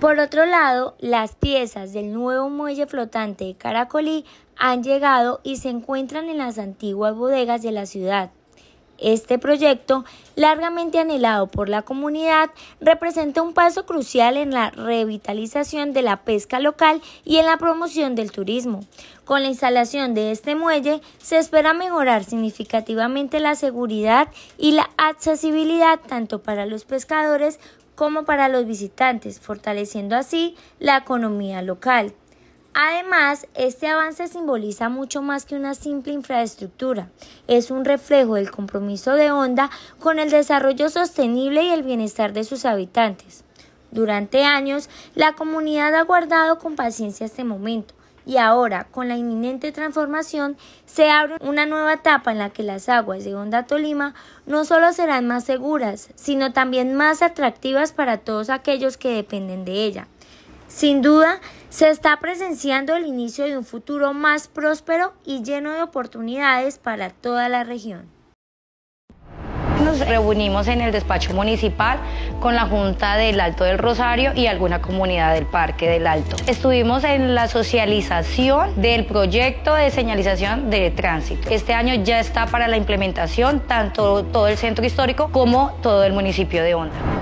Por otro lado, las piezas del nuevo muelle flotante de Caracolí han llegado y se encuentran en las antiguas bodegas de la ciudad. Este proyecto, largamente anhelado por la comunidad, representa un paso crucial en la revitalización de la pesca local y en la promoción del turismo. Con la instalación de este muelle, se espera mejorar significativamente la seguridad y la accesibilidad tanto para los pescadores como para los visitantes, fortaleciendo así la economía local. Además, este avance simboliza mucho más que una simple infraestructura. Es un reflejo del compromiso de Honda con el desarrollo sostenible y el bienestar de sus habitantes. Durante años, la comunidad ha guardado con paciencia este momento, y ahora con la inminente transformación se abre una nueva etapa en la que las aguas de Honda Tolima no solo serán más seguras, sino también más atractivas para todos aquellos que dependen de ella. Sin duda, se está presenciando el inicio de un futuro más próspero y lleno de oportunidades para toda la región nos reunimos en el despacho municipal con la Junta del Alto del Rosario y alguna comunidad del Parque del Alto. Estuvimos en la socialización del proyecto de señalización de tránsito. Este año ya está para la implementación tanto todo el centro histórico como todo el municipio de Onda